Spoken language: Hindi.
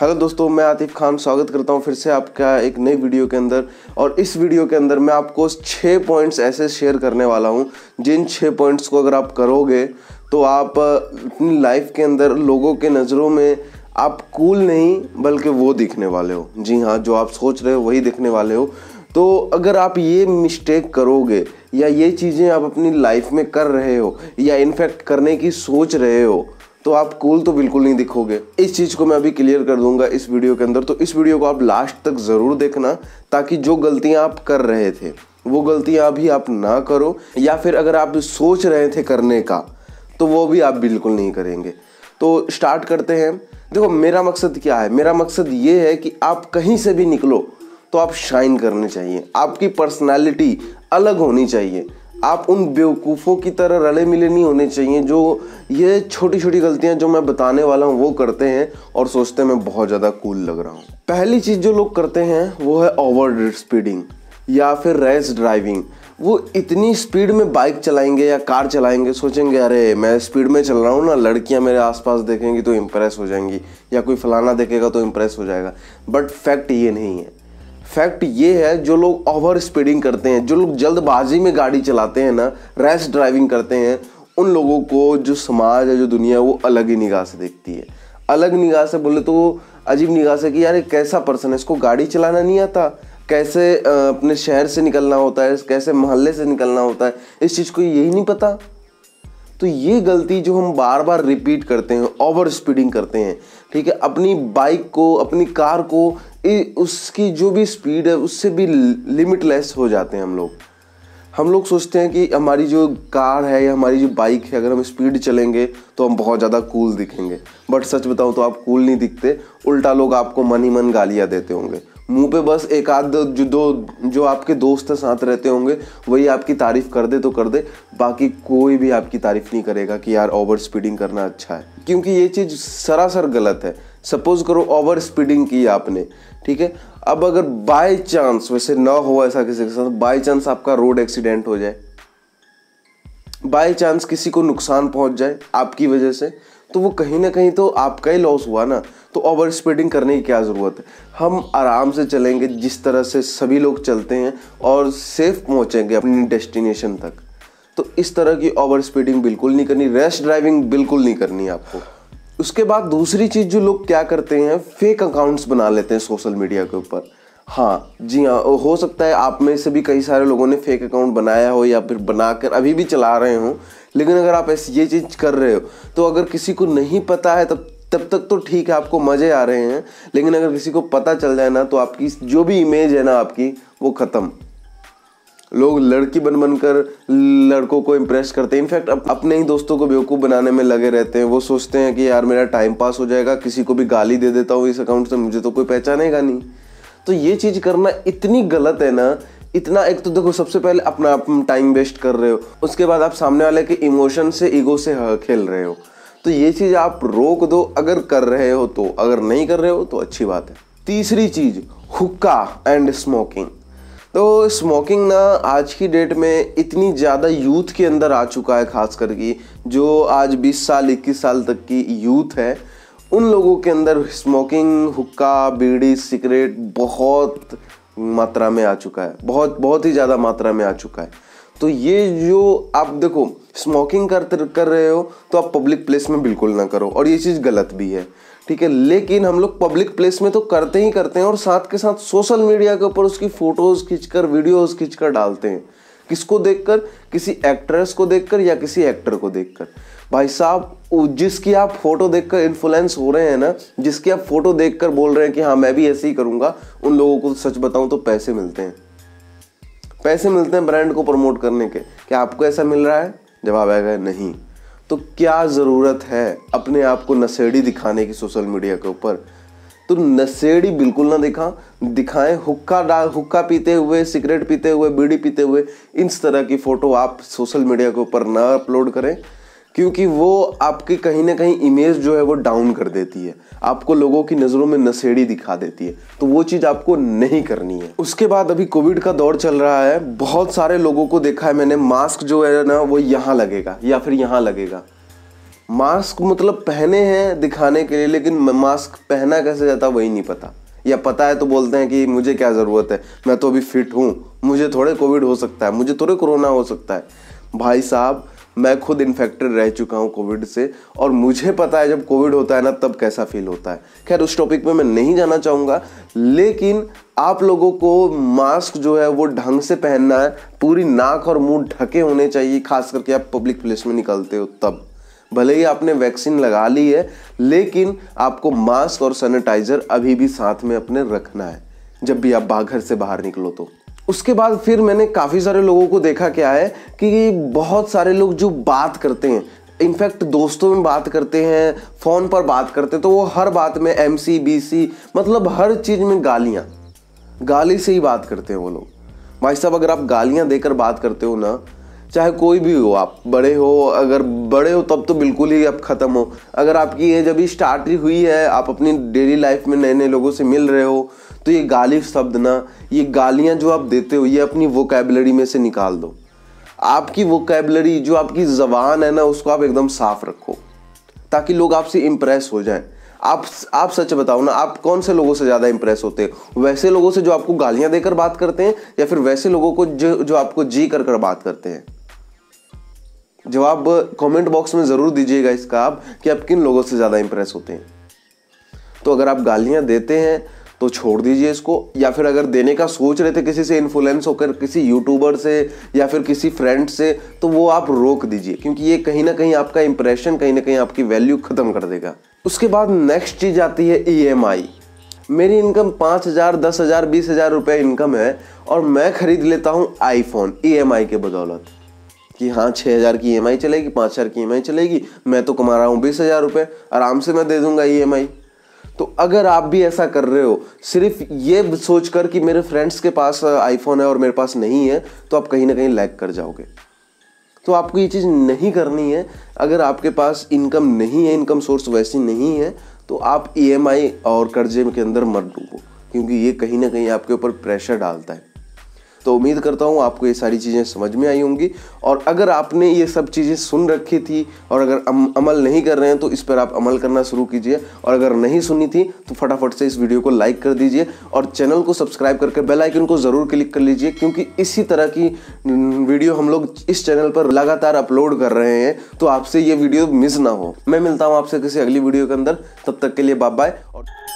हेलो दोस्तों मैं आतिफ खान स्वागत करता हूं फिर से आपका एक नई वीडियो के अंदर और इस वीडियो के अंदर मैं आपको छः पॉइंट्स ऐसे शेयर करने वाला हूं जिन छः पॉइंट्स को अगर आप करोगे तो आप अपनी लाइफ के अंदर लोगों के नज़रों में आप कूल नहीं बल्कि वो दिखने वाले हो जी हाँ जो आप सोच रहे हो वही दिखने वाले हो तो अगर आप ये मिस्टेक करोगे या ये चीज़ें आप अपनी लाइफ में कर रहे हो या इनफैक्ट करने की सोच रहे हो तो आप कूल तो बिल्कुल नहीं दिखोगे इस चीज़ को मैं अभी क्लियर कर दूंगा इस वीडियो के अंदर तो इस वीडियो को आप लास्ट तक ज़रूर देखना ताकि जो गलतियां आप कर रहे थे वो गलतियां अभी आप ना करो या फिर अगर आप सोच रहे थे करने का तो वो भी आप बिल्कुल नहीं करेंगे तो स्टार्ट करते हैं देखो मेरा मकसद क्या है मेरा मकसद ये है कि आप कहीं से भी निकलो तो आप शाइन करने चाहिए आपकी पर्सनैलिटी अलग होनी चाहिए आप उन बेवकूफ़ों की तरह रले मिले नहीं होने चाहिए जो ये छोटी छोटी गलतियां जो मैं बताने वाला हूँ वो करते हैं और सोचते मैं बहुत ज़्यादा कूल लग रहा हूँ पहली चीज़ जो लोग करते हैं वो है ओवर स्पीडिंग या फिर रेस ड्राइविंग वो इतनी स्पीड में बाइक चलाएंगे या कार चलाएंगे सोचेंगे अरे मैं स्पीड में चल रहा हूँ ना लड़कियाँ मेरे आसपास देखेंगी तो इम्प्रेस हो जाएंगी या कोई फलाना देखेगा तो इम्प्रेस हो जाएगा बट फैक्ट ये नहीं है फैक्ट ये है जो लोग ओवर स्पीडिंग करते हैं जो लोग जल्दबाजी में गाड़ी चलाते हैं ना रैश ड्राइविंग करते हैं उन लोगों को जो समाज है जो दुनिया है वो अलग ही निगाह से देखती है अलग निगाह से बोले तो अजीब निगाह से कि यार कैसा पर्सन है इसको गाड़ी चलाना नहीं आता कैसे अपने शहर से निकलना होता है कैसे मोहल्ले से निकलना होता है इस चीज़ को यही नहीं पता तो ये गलती जो हम बार बार रिपीट करते हैं ओवर स्पीडिंग करते हैं ठीक है अपनी बाइक को अपनी कार को उसकी जो भी स्पीड है उससे भी लिमिटलेस हो जाते हैं हम लोग हम लोग सोचते हैं कि हमारी जो कार है या हमारी जो बाइक है अगर हम स्पीड चलेंगे तो हम बहुत ज़्यादा कूल दिखेंगे बट सच बताऊँ तो आप कूल नहीं दिखते उल्टा लोग आपको मन ही मन गालियाँ देते होंगे मुंह पे बस एक आध जो दो जो आपके दोस्त साथ रहते होंगे वही आपकी तारीफ़ कर दे तो कर दे बाकी कोई भी आपकी तारीफ़ नहीं करेगा कि यार ओवर स्पीडिंग करना अच्छा है क्योंकि ये चीज़ सरासर गलत है सपोज करो ओवर स्पीडिंग की आपने ठीक है अब अगर बाय चांस वैसे ना हो ऐसा किसी के साथ बाय चांस आपका रोड एक्सीडेंट हो जाए बाय चांस किसी को नुकसान पहुंच जाए आपकी वजह से तो वो कहीं ना कहीं तो आपका ही लॉस हुआ ना तो ओवर स्पीडिंग करने की क्या ज़रूरत है हम आराम से चलेंगे जिस तरह से सभी लोग चलते हैं और सेफ पहुँचेंगे अपनी डेस्टिनेशन तक तो इस तरह की ओवर स्पीडिंग बिल्कुल नहीं करनी रेस्ट ड्राइविंग बिल्कुल नहीं करनी आपको उसके बाद दूसरी चीज़ जो लोग क्या करते हैं फेक अकाउंट्स बना लेते हैं सोशल मीडिया के ऊपर हाँ जी हाँ हो सकता है आप में से भी कई सारे लोगों ने फेक अकाउंट बनाया हो या फिर बनाकर अभी भी चला रहे हों लेकिन अगर आप ऐसी ये चीज़ कर रहे हो तो अगर किसी को नहीं पता है तब तब तक तो ठीक है आपको मज़े आ रहे हैं लेकिन अगर किसी को पता चल जाए ना तो आपकी जो भी इमेज है ना आपकी वो ख़त्म लोग लड़की बन बन कर लड़कों को इम्प्रेस करते हैं इनफैक्ट अपने ही दोस्तों को बेवकूफ़ बनाने में लगे रहते हैं वो सोचते हैं कि यार मेरा टाइम पास हो जाएगा किसी को भी गाली दे देता हूँ इस अकाउंट से मुझे तो कोई पहचानेगा नहीं तो ये चीज़ करना इतनी गलत है ना इतना एक तो देखो सबसे पहले अपना आप टाइम वेस्ट कर रहे हो उसके बाद आप सामने वाले के इमोशन से ईगो से हाँ, खेल रहे हो तो ये चीज़ आप रोक दो अगर कर रहे हो तो अगर नहीं कर रहे हो तो अच्छी बात है तीसरी चीज़ हुक्का एंड स्मोकिंग तो स्मोकिंग ना आज की डेट में इतनी ज़्यादा यूथ के अंदर आ चुका है खास करके जो आज 20 साल 21 साल तक की यूथ है उन लोगों के अंदर स्मोकिंग हुक्का बीड़ी सिगरेट बहुत मात्रा में आ चुका है बहुत बहुत ही ज़्यादा मात्रा में आ चुका है तो ये जो आप देखो स्मोकिंग कर कर रहे हो तो आप पब्लिक प्लेस में बिल्कुल ना करो और ये चीज़ गलत भी है ठीक है लेकिन हम लोग पब्लिक प्लेस में तो करते ही करते हैं और साथ के साथ सोशल मीडिया के ऊपर उसकी फ़ोटोज़ खींचकर वीडियोज़ खींचकर डालते हैं किसको देखकर किसी एक्ट्रेस को देखकर या किसी एक्टर को देखकर भाई साहब जिसकी आप फोटो देखकर इन्फ्लुएंस हो रहे हैं ना जिसकी आप फोटो देखकर बोल रहे हैं कि हाँ मैं भी ऐसे ही करूँगा उन लोगों को सच बताऊँ तो पैसे मिलते हैं पैसे मिलते हैं ब्रांड को प्रमोट करने के क्या आपको ऐसा मिल रहा है जवाब आएगा नहीं तो क्या ज़रूरत है अपने आप को नशेड़ी दिखाने की सोशल मीडिया के ऊपर तो नशेड़ी बिल्कुल ना दिखा दिखाएं हुक्का डाल हुक्का पीते हुए सिगरेट पीते हुए बीड़ी पीते हुए इस तरह की फ़ोटो आप सोशल मीडिया के ऊपर ना अपलोड करें क्योंकि वो आपकी कहीं ना कहीं इमेज जो है वो डाउन कर देती है आपको लोगों की नज़रों में नशेड़ी दिखा देती है तो वो चीज़ आपको नहीं करनी है उसके बाद अभी कोविड का दौर चल रहा है बहुत सारे लोगों को देखा है मैंने मास्क जो है ना वो यहाँ लगेगा या फिर यहाँ लगेगा मास्क मतलब पहने हैं दिखाने के लिए लेकिन मास्क पहना कैसे जाता वही नहीं पता या पता है तो बोलते हैं कि मुझे क्या ज़रूरत है मैं तो अभी फिट हूँ मुझे थोड़े कोविड हो सकता है मुझे थोड़े कोरोना हो सकता है भाई साहब मैं खुद इन्फेक्टेड रह चुका हूँ कोविड से और मुझे पता है जब कोविड होता है ना तब कैसा फील होता है खैर उस टॉपिक पे मैं नहीं जाना चाहूँगा लेकिन आप लोगों को मास्क जो है वो ढंग से पहनना है पूरी नाक और मुंह ढके होने चाहिए खास करके आप पब्लिक प्लेस में निकलते हो तब भले ही आपने वैक्सीन लगा ली है लेकिन आपको मास्क और सैनिटाइज़र अभी भी साथ में अपने रखना है जब भी आप बाघर से बाहर निकलो तो उसके बाद फिर मैंने काफ़ी सारे लोगों को देखा क्या है कि बहुत सारे लोग जो बात करते हैं इनफैक्ट दोस्तों में बात करते हैं फ़ोन पर बात करते हैं तो वो हर बात में एम सी बी सी मतलब हर चीज़ में गालियाँ गाली से ही बात करते हैं वो लोग भाई साहब अगर आप गालियाँ देकर बात करते हो ना चाहे कोई भी हो आप बड़े हो अगर बड़े हो तब तो बिल्कुल ही आप ख़त्म हो अगर आपकी एज अभी स्टार्ट ही हुई है आप अपनी डेली लाइफ में नए नए लोगों से मिल रहे हो तो ये गाली शब्द ना ये गालियाँ जो आप देते हो ये अपनी वोकेबलरी में से निकाल दो आपकी वोकेबलरी जो आपकी ज़बान है ना उसको आप एकदम साफ रखो ताकि लोग आपसे इम्प्रेस हो जाएं आप आप सच बताओ ना आप कौन से लोगों से ज़्यादा इंप्रेस होते हैं वैसे लोगों से जो आपको गालियाँ देकर बात करते हैं या फिर वैसे लोगों को जो जो आपको जी कर कर बात करते हैं जवाब कमेंट बॉक्स में ज़रूर दीजिएगा इसका आप कि आप किन लोगों से ज़्यादा इंप्रेस होते हैं तो अगर आप गालियाँ देते हैं तो छोड़ दीजिए इसको या फिर अगर देने का सोच रहे थे किसी से इन्फ्लुएंस होकर किसी यूट्यूबर से या फिर किसी फ्रेंड से तो वो आप रोक दीजिए क्योंकि ये कहीं ना कहीं आपका इंप्रेशन कहीं ना कहीं आपकी वैल्यू ख़त्म कर देगा उसके बाद नेक्स्ट चीज़ आती है ई e मेरी इनकम पाँच हज़ार दस हज़ार बीस हज़ार रुपये इनकम है और मैं ख़रीद लेता हूँ आईफोन ई के बदौलत कि हाँ छः हज़ार की ई e चलेगी पाँच हज़ार की ई e चलेगी मैं तो कमा रहा हूँ बीस हज़ार रुपये आराम से मैं दे दूँगा ई e तो अगर आप भी ऐसा कर रहे हो सिर्फ ये सोच कर कि मेरे फ्रेंड्स के पास आईफोन है और मेरे पास नहीं है तो आप कहीं ना कहीं लैग कर जाओगे तो आपको ये चीज़ नहीं करनी है अगर आपके पास इनकम नहीं है इनकम सोर्स वैसी नहीं है तो आप ई और कर्जे के अंदर मत डूबो क्योंकि ये कहीं ना कहीं आपके ऊपर प्रेशर डालता है तो उम्मीद करता हूँ आपको ये सारी चीज़ें समझ में आई होंगी और अगर आपने ये सब चीज़ें सुन रखी थी और अगर अम, अमल नहीं कर रहे हैं तो इस पर आप अमल करना शुरू कीजिए और अगर नहीं सुनी थी तो फटाफट से इस वीडियो को लाइक कर दीजिए और चैनल को सब्सक्राइब करके बेल आइकन को ज़रूर क्लिक कर लीजिए क्योंकि इसी तरह की वीडियो हम लोग इस चैनल पर लगातार अपलोड कर रहे हैं तो आपसे ये वीडियो मिस ना हो मैं मिलता हूँ आपसे किसी अगली वीडियो के अंदर तब तक के लिए बाय बाय और